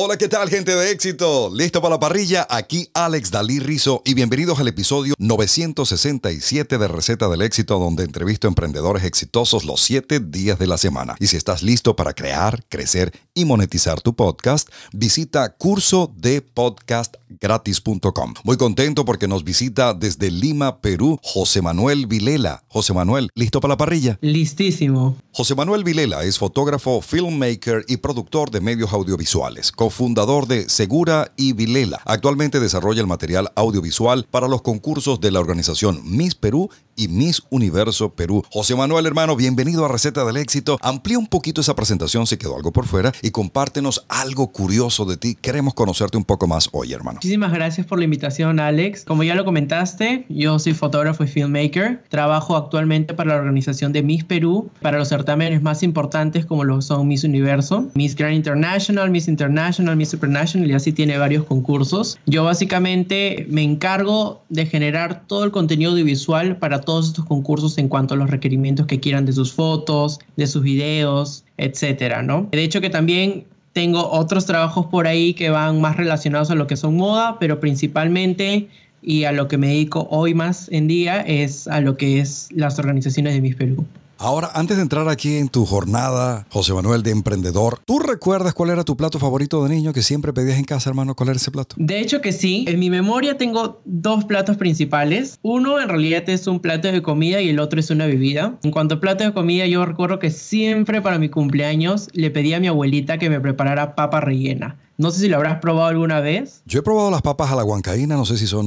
Hola, ¿qué tal gente de éxito? ¿Listo para la parrilla? Aquí Alex Dalí Rizo y bienvenidos al episodio 967 de Receta del Éxito donde entrevisto a emprendedores exitosos los 7 días de la semana. Y si estás listo para crear, crecer y monetizar tu podcast, visita curso de podcast gratis.com. Muy contento porque nos visita desde Lima, Perú, José Manuel Vilela. José Manuel, ¿listo para la parrilla? Listísimo. José Manuel Vilela es fotógrafo, filmmaker y productor de medios audiovisuales, cofundador de Segura y Vilela. Actualmente desarrolla el material audiovisual para los concursos de la organización Miss Perú y Miss Universo Perú. José Manuel, hermano, bienvenido a Receta del Éxito. Amplía un poquito esa presentación si quedó algo por fuera y compártenos algo curioso de ti. Queremos conocerte un poco más hoy, hermano. Muchísimas gracias por la invitación, Alex. Como ya lo comentaste, yo soy fotógrafo y filmmaker. Trabajo actualmente para la organización de Miss Perú, para los certámenes más importantes como lo son Miss Universo, Miss Grand International, Miss International, Miss Supernational y así tiene varios concursos. Yo básicamente me encargo de generar todo el contenido audiovisual para todos estos concursos en cuanto a los requerimientos que quieran de sus fotos, de sus videos, etcétera, ¿no? De hecho que también tengo otros trabajos por ahí que van más relacionados a lo que son moda, pero principalmente y a lo que me dedico hoy más en día es a lo que es las organizaciones de mis Perú. Ahora, antes de entrar aquí en tu jornada, José Manuel, de emprendedor, ¿tú recuerdas cuál era tu plato favorito de niño que siempre pedías en casa, hermano? ¿Cuál era ese plato? De hecho que sí. En mi memoria tengo dos platos principales. Uno en realidad es un plato de comida y el otro es una bebida. En cuanto a plato de comida, yo recuerdo que siempre para mi cumpleaños le pedía a mi abuelita que me preparara papa rellena. No sé si lo habrás probado alguna vez. Yo he probado las papas a la guancaína, no sé si son...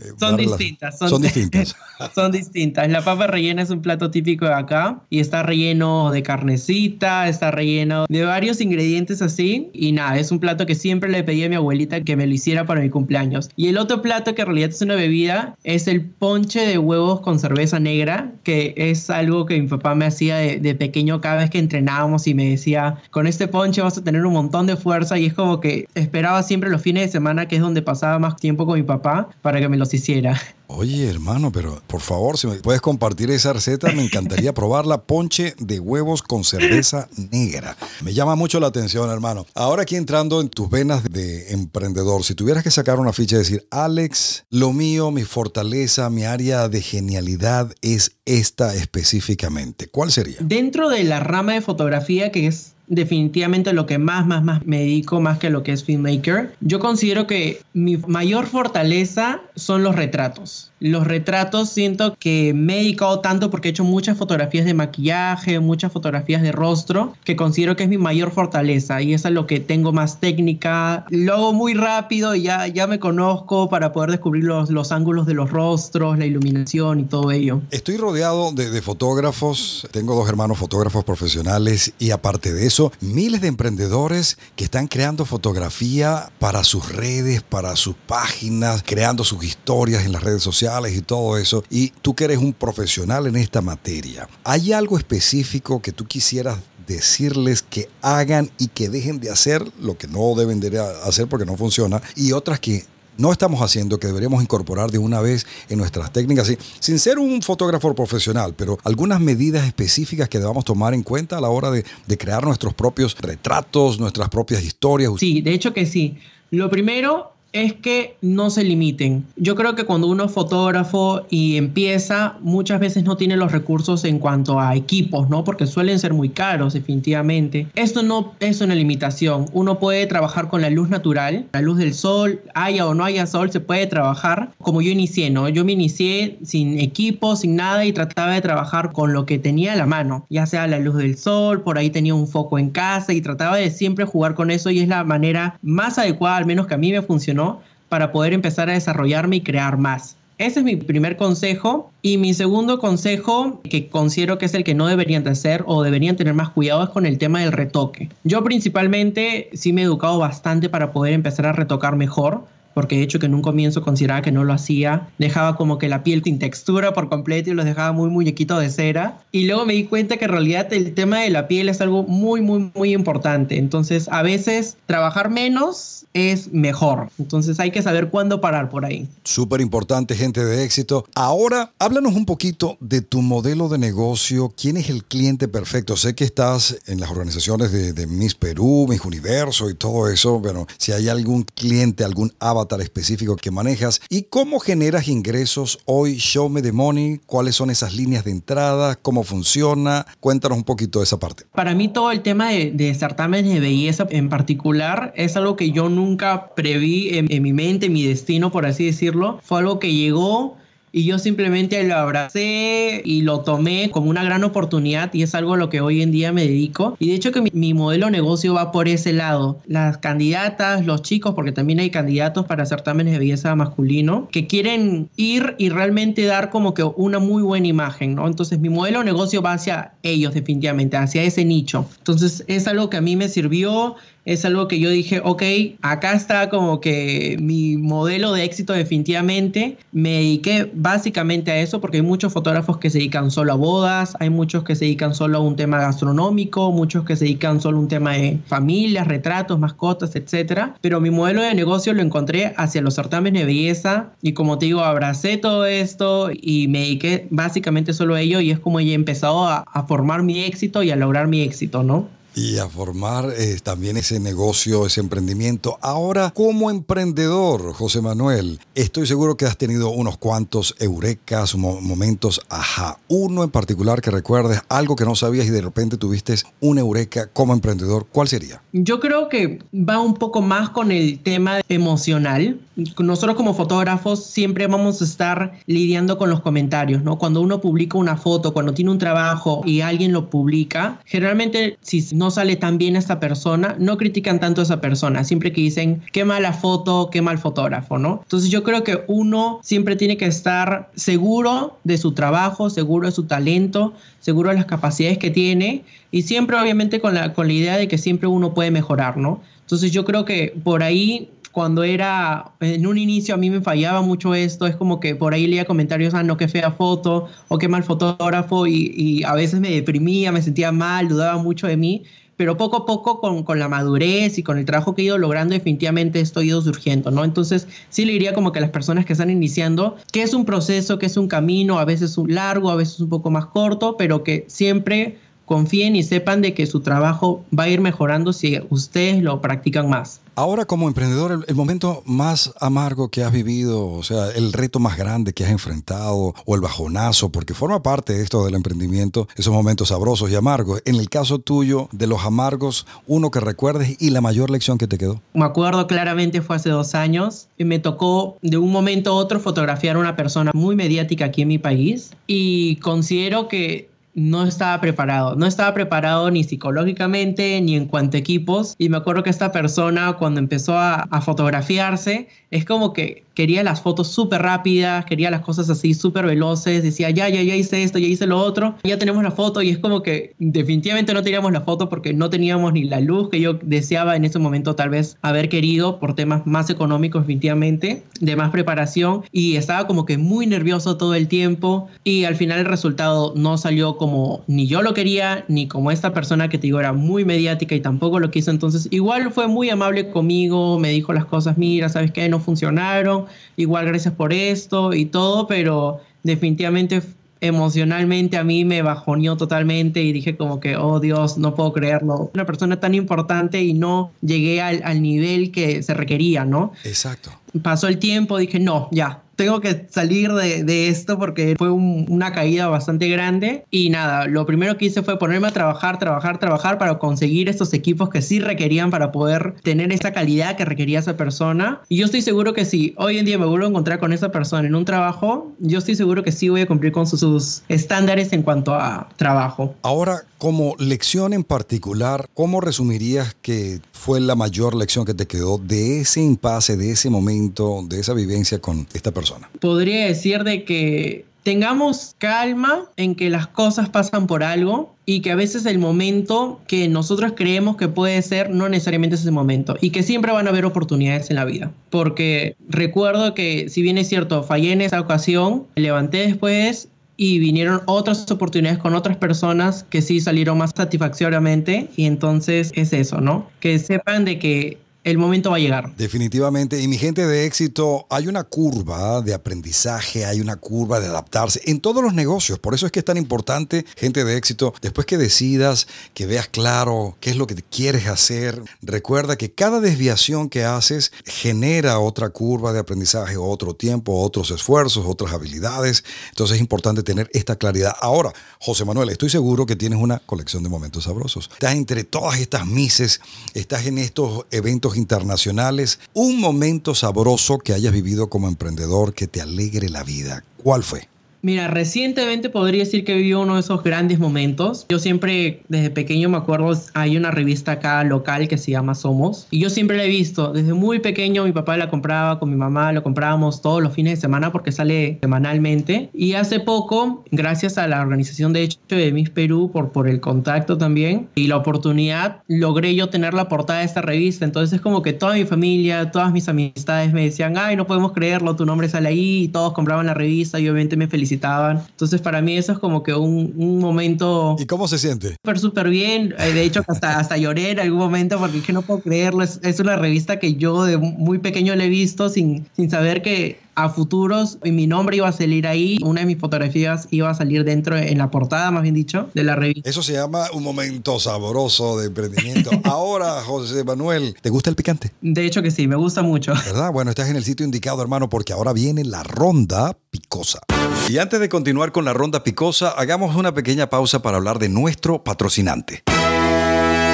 Eh, son distintas. Son, distintas. son distintas. La papa rellena es un plato típico de acá y está relleno de carnecita, está relleno de varios ingredientes así. Y nada, es un plato que siempre le pedí a mi abuelita que me lo hiciera para mi cumpleaños. Y el otro plato que en realidad es una bebida es el ponche de huevos con cerveza negra, que es algo que mi papá me hacía de pequeño cada vez que entrenábamos y me decía, con este ponche vas a tener un montón de fuerza y es como que esperaba siempre los fines de semana, que es donde pasaba más tiempo con mi papá, para que me los hiciera. Oye, hermano, pero por favor, si me puedes compartir esa receta, me encantaría probarla. Ponche de huevos con cerveza negra. Me llama mucho la atención, hermano. Ahora aquí entrando en tus venas de emprendedor, si tuvieras que sacar una ficha y decir, Alex, lo mío, mi fortaleza, mi área de genialidad es esta específicamente, ¿cuál sería? Dentro de la rama de fotografía, que es definitivamente lo que más, más, más me dedico, más que lo que es filmmaker, yo considero que mi mayor fortaleza son los retratos. Los retratos siento que me he dedicado tanto porque he hecho muchas fotografías de maquillaje, muchas fotografías de rostro, que considero que es mi mayor fortaleza y esa es lo que tengo más técnica. Lo muy rápido y ya, ya me conozco para poder descubrir los, ángulos de los rostros, la iluminación y todo ello. Estoy rodeado de fotógrafos, tengo dos hermanos fotógrafos profesionales y aparte de eso, miles de emprendedores que están creando fotografía para sus redes, para sus páginas, creando sus historias en las redes sociales y todo eso. Y tú que eres un profesional en esta materia, ¿hay algo específico que tú quisieras decirles que hagan y que dejen de hacer lo que no deben de hacer porque no funciona y otras que no estamos haciendo que deberíamos incorporar de una vez en nuestras técnicas, sin, ser un fotógrafo profesional, pero algunas medidas específicas que debamos tomar en cuenta a la hora de, de crear nuestros propios retratos, nuestras propias historias? Sí, de hecho que sí. Lo primero es que no se limiten. Yo creo que cuando uno es fotógrafo y empieza, muchas veces no tiene los recursos en cuanto a equipos, ¿no? Porque suelen ser muy caros, definitivamente. Esto no es una limitación. Uno puede trabajar con la luz natural, la luz del sol, haya o no haya sol, se puede trabajar. Como yo inicié, ¿no? Yo me inicié sin equipo, sin nada y trataba de trabajar con lo que tenía a la mano, ya sea la luz del sol, por ahí tenía un foco en casa y trataba de siempre jugar con eso y es la manera más adecuada, al menos que a mí me funcionó para poder empezar a desarrollarme y crear más. Ese es mi primer consejo. Y mi segundo consejo, que considero que es el que no deberían hacer o deberían tener más cuidado, es con el tema del retoque. Yo principalmente sí me he educado bastante para poder empezar a retocar mejor porque de hecho que en un comienzo consideraba que no lo hacía, dejaba como que la piel sin textura por completo y los dejaba muy muñequito de cera. Y luego me di cuenta que en realidad el tema de la piel es algo muy, muy, muy importante. Entonces a veces trabajar menos es mejor. Entonces hay que saber cuándo parar por ahí. Súper importante, gente de éxito. Ahora, háblanos un poquito de tu modelo de negocio. ¿Quién es el cliente perfecto? Sé que estás en las organizaciones de, de Miss Perú, Miss Universo y todo eso, pero si hay algún cliente, algún avatar, Tal específico que manejas y cómo generas ingresos hoy Show Me the Money, cuáles son esas líneas de entrada, cómo funciona, cuéntanos un poquito de esa parte. Para mí todo el tema de, de de belleza en particular es algo que yo nunca preví en, mi mente, mi destino, por así decirlo, fue algo que llegó y yo simplemente lo abracé y lo tomé como una gran oportunidad y es algo a lo que hoy en día me dedico. Y de hecho que mi, modelo de negocio va por ese lado. Las candidatas, los chicos, porque también hay candidatos para certámenes de belleza masculino, que quieren ir y realmente dar como que una muy buena imagen, ¿no? Entonces mi modelo de negocio va hacia ellos definitivamente, hacia ese nicho. Entonces es algo que a mí me sirvió, es algo que yo dije, ok, acá está como que mi modelo de éxito definitivamente. Me dediqué básicamente a eso porque hay muchos fotógrafos que se dedican solo a bodas, hay muchos que se dedican solo a un tema gastronómico, muchos que se dedican solo a un tema de familias, retratos, mascotas, etc. Pero mi modelo de negocio lo encontré hacia los certámenes de belleza y como te digo, abracé todo esto y me dediqué básicamente solo a ello y es como ya he empezado a, a formar mi éxito y a lograr mi éxito, ¿no? Y a formar eh, también ese negocio, ese emprendimiento. Ahora, como emprendedor, José Manuel, estoy seguro que has tenido unos cuantos eurekas momentos, ajá. Uno en particular que recuerdes, algo que no sabías y de repente tuviste un eureka como emprendedor. ¿Cuál sería? Yo creo que va un poco más con el tema emocional. Nosotros como fotógrafos siempre vamos a estar lidiando con los comentarios, ¿no? Cuando uno publica una foto, cuando tiene un trabajo y alguien lo publica, generalmente si no no sale tan bien a esta persona, no critican tanto a esa persona, siempre que dicen qué mala foto, qué mal fotógrafo, ¿no? Entonces yo creo que uno siempre tiene que estar seguro de su trabajo, seguro de su talento, seguro de las capacidades que tiene y siempre obviamente con la, con la idea de que siempre uno puede mejorar, ¿no? Entonces yo creo que por ahí cuando era, en un inicio a mí me fallaba mucho esto, es como que por ahí leía comentarios, ah, no, qué fea foto, o qué mal fotógrafo, y, a veces me deprimía, me sentía mal, dudaba mucho de mí, pero poco a poco con, con, la madurez y con el trabajo que he ido logrando, definitivamente esto ha ido surgiendo, ¿no? Entonces sí le diría como que a las personas que están iniciando, que es un proceso, que es un camino, a veces un largo, a veces un poco más corto, pero que siempre confíen y sepan de que su trabajo va a ir mejorando si ustedes lo practican más. Ahora como emprendedor, el, momento más amargo que has vivido, o sea, el reto más grande que has enfrentado o el bajonazo, porque forma parte de esto del emprendimiento, esos momentos sabrosos y amargos. En el caso tuyo, de los amargos, uno que recuerdes y la mayor lección que te quedó. Me acuerdo claramente fue hace dos años y me tocó de un momento a otro fotografiar a una persona muy mediática aquí en mi país y considero que no estaba preparado. No estaba preparado ni psicológicamente ni en cuanto a equipos. Y me acuerdo que esta persona cuando empezó a, fotografiarse, es como que quería las fotos súper rápidas, quería las cosas así súper veloces, decía, ya, ya, ya hice esto, ya hice lo otro, ya tenemos la foto y es como que definitivamente no teníamos la foto porque no teníamos ni la luz que yo deseaba en ese momento tal vez haber querido por temas más económicos definitivamente, de más preparación y estaba como que muy nervioso todo el tiempo y al final el resultado no salió como ni yo lo quería ni como esta persona que te digo era muy mediática y tampoco lo quiso entonces igual fue muy amable conmigo, me dijo las cosas, mira, sabes que no funcionaron igual gracias por esto y todo, pero definitivamente emocionalmente a mí me bajoneó totalmente y dije como que, oh Dios, no puedo creerlo. Una persona tan importante y no llegué al, al nivel que se requería, ¿no? Exacto. Pasó el tiempo, dije, no, ya, tengo que salir de, esto porque fue una caída bastante grande. Y nada, lo primero que hice fue ponerme a trabajar, trabajar, trabajar para conseguir estos equipos que sí requerían para poder tener esa calidad que requería esa persona. Y yo estoy seguro que si hoy en día me vuelvo a encontrar con esa persona en un trabajo, yo estoy seguro que sí voy a cumplir con sus, sus estándares en cuanto a trabajo. Ahora, como lección en particular, ¿cómo resumirías que fue la mayor lección que te quedó de ese impasse, de ese momento, de esa vivencia con esta persona? Podría decir de que tengamos calma en que las cosas pasan por algo y que a veces el momento que nosotros creemos que puede ser no necesariamente es el momento y que siempre van a haber oportunidades en la vida. Porque recuerdo que si bien es cierto, fallé en esa ocasión, levanté después y vinieron otras oportunidades con otras personas que sí salieron más satisfactoriamente y entonces es eso, ¿no? Que sepan de que el momento va a llegar. Definitivamente. Y mi gente de éxito, hay una curva de aprendizaje, hay una curva de adaptarse en todos los negocios. Por eso es que es tan importante, gente de éxito, después que decidas, que veas claro qué es lo que quieres hacer, recuerda que cada desviación que haces genera otra curva de aprendizaje, otro tiempo, otros esfuerzos, otras habilidades. Entonces es importante tener esta claridad. Ahora, José Manuel, estoy seguro que tienes una colección de momentos sabrosos. Estás entre todas estas mises, estás en estos eventos internacionales, un momento sabroso que hayas vivido como emprendedor que te alegre la vida. ¿Cuál fue? Mira, recientemente podría decir que vivió uno de esos grandes momentos. Yo siempre, desde pequeño me acuerdo, hay una revista acá local que se llama Somos. Y yo siempre la he visto. Desde muy pequeño mi papá la compraba, con mi mamá lo comprábamos todos los fines de semana porque sale semanalmente. Y hace poco, gracias a la organización de hecho de Miss Perú por, por el contacto también y la oportunidad, logré yo tener la portada de esta revista. Entonces es como que toda mi familia, todas mis amistades me decían, ay, no podemos creerlo, tu nombre sale ahí. Y todos compraban la revista y obviamente me felicitaban entonces, para mí eso es como que un, momento... ¿Y cómo se siente? Súper, súper bien. Eh, de hecho, hasta, hasta lloré en algún momento porque es no puedo creerlo. Es, una revista que yo de muy pequeño le he visto sin, sin saber que a futuros mi nombre iba a salir ahí, una de mis fotografías iba a salir dentro, en la portada más bien dicho, de la revista. Eso se llama un momento sabroso de emprendimiento. Ahora, José Manuel, ¿te gusta el picante? De hecho que sí, me gusta mucho. ¿Verdad? Bueno, estás en el sitio indicado, hermano, porque ahora viene la ronda picosa. Y antes de continuar con la ronda picosa, hagamos una pequeña pausa para hablar de nuestro patrocinante.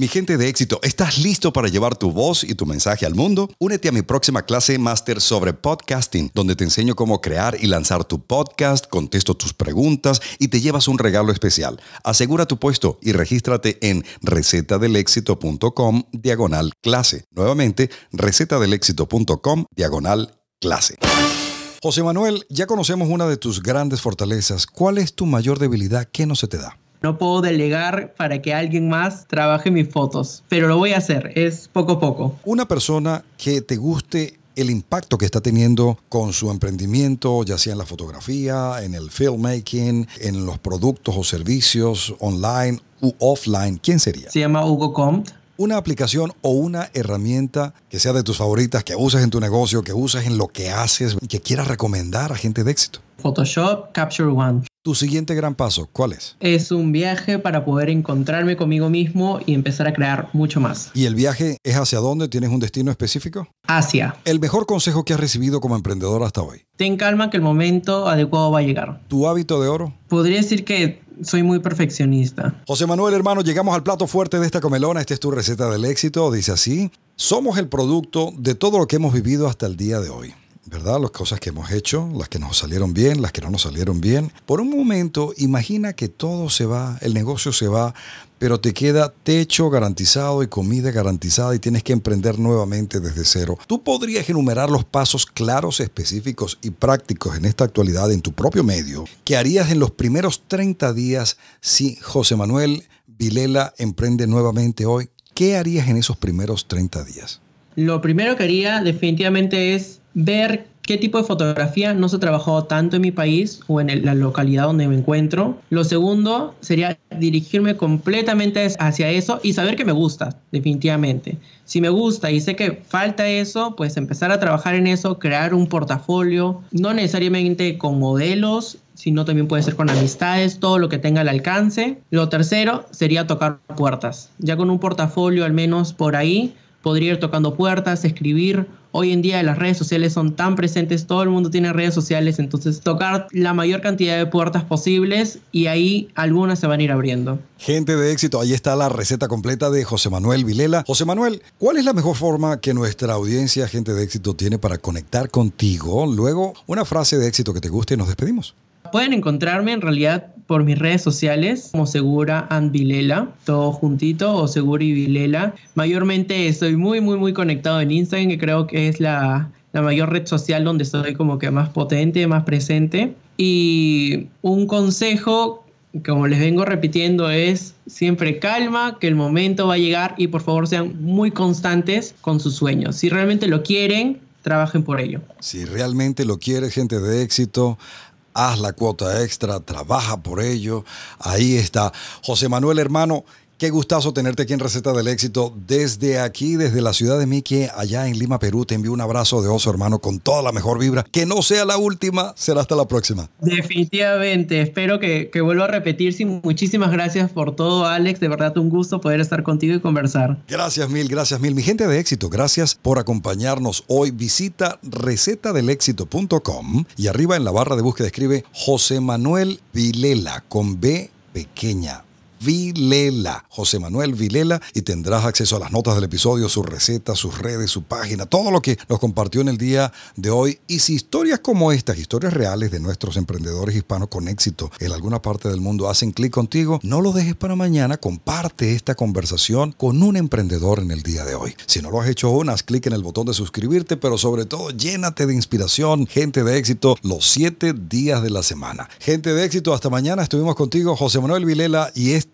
Mi gente de éxito, ¿estás listo para llevar tu voz y tu mensaje al mundo? Únete a mi próxima clase máster sobre podcasting, donde te enseño cómo crear y lanzar tu podcast, contesto tus preguntas y te llevas un regalo especial. Asegura tu puesto y regístrate en recetadelexito.com diagonal clase. Nuevamente, recetadelexito.com diagonal clase. José Manuel, ya conocemos una de tus grandes fortalezas. ¿Cuál es tu mayor debilidad? que no se te da? No puedo delegar para que alguien más trabaje mis fotos, pero lo voy a hacer, es poco a poco. Una persona que te guste el impacto que está teniendo con su emprendimiento, ya sea en la fotografía, en el filmmaking, en los productos o servicios online u offline, ¿quién sería? Se llama Hugo Comte una aplicación o una herramienta que sea de tus favoritas, que uses en tu negocio, que uses en lo que haces, y que quieras recomendar a gente de éxito. Photoshop Capture One. ¿Tu siguiente gran paso cuál es? Es un viaje para poder encontrarme conmigo mismo y empezar a crear mucho más. ¿Y el viaje es hacia dónde? ¿Tienes un destino específico? hacia ¿El mejor consejo que has recibido como emprendedor hasta hoy? Ten calma que el momento adecuado va a llegar. ¿Tu hábito de oro? Podría decir que soy muy perfeccionista. José Manuel, hermano, llegamos al plato fuerte de esta comelona. Esta es tu receta del éxito. Dice así, somos el producto de todo lo que hemos vivido hasta el día de hoy. ¿verdad? Las cosas que hemos hecho, las que nos salieron bien, las que no nos salieron bien. Por un momento, imagina que todo se va, el negocio se va, pero te queda techo garantizado y comida garantizada y tienes que emprender nuevamente desde cero. Tú podrías enumerar los pasos claros, específicos y prácticos en esta actualidad en tu propio medio ¿Qué harías en los primeros 30 días si José Manuel Vilela emprende nuevamente hoy. ¿Qué harías en esos primeros 30 días? Lo primero que haría definitivamente es ver qué tipo de fotografía no se ha trabajado tanto en mi país o en la localidad donde me encuentro. Lo segundo sería dirigirme completamente hacia eso y saber que me gusta, definitivamente. Si me gusta y sé que falta eso, pues empezar a trabajar en eso, crear un portafolio, no necesariamente con modelos, sino también puede ser con amistades, todo lo que tenga al alcance. Lo tercero sería tocar puertas, ya con un portafolio al menos por ahí podría ir tocando puertas, escribir. Hoy en día las redes sociales son tan presentes, todo el mundo tiene redes sociales, entonces tocar la mayor cantidad de puertas posibles y ahí algunas se van a ir abriendo. Gente de éxito, ahí está la receta completa de José Manuel Vilela. José Manuel, ¿cuál es la mejor forma que nuestra audiencia, gente de éxito, tiene para conectar contigo? Luego, una frase de éxito que te guste y nos despedimos. Pueden encontrarme en realidad por mis redes sociales como Segura and Vilela, todo juntito o Segura y Vilela. Mayormente estoy muy, muy, muy conectado en Instagram, que creo que es la, la mayor red social donde estoy como que más potente, más presente. Y un consejo como les vengo repitiendo, es siempre calma, que el momento va a llegar y por favor sean muy constantes con sus sueños. Si realmente lo quieren, trabajen por ello. Si realmente lo quiere gente de éxito, haz la cuota extra, trabaja por ello. Ahí está. José Manuel, hermano, Qué gustazo tenerte aquí en Receta del Éxito. Desde aquí, desde la ciudad de Mique, allá en Lima, Perú, te envío un abrazo de oso, hermano, con toda la mejor vibra. Que no sea la última, será hasta la próxima. Definitivamente, espero que, vuelva a repetirse. Muchísimas gracias por todo, Alex. De verdad, un gusto poder estar contigo y conversar. Gracias mil, gracias mil. Mi gente de éxito, gracias por acompañarnos hoy. Visita recetadelexito.com y arriba en la barra de búsqueda escribe José Manuel Vilela con B pequeña Vilela, José Manuel Vilela, y tendrás acceso a las notas del episodio, sus recetas, sus redes, su página, todo lo que nos compartió en el día de hoy. Y si historias como estas, historias reales de nuestros emprendedores hispanos con éxito en alguna parte del mundo hacen clic contigo, no lo dejes para mañana, comparte esta conversación con un emprendedor en el día de hoy. Si no lo has hecho aún, haz clic en el botón de suscribirte, pero sobre todo llénate de inspiración, gente de éxito, los siete días de la semana. Gente de éxito, hasta mañana estuvimos contigo José Manuel Vilela y este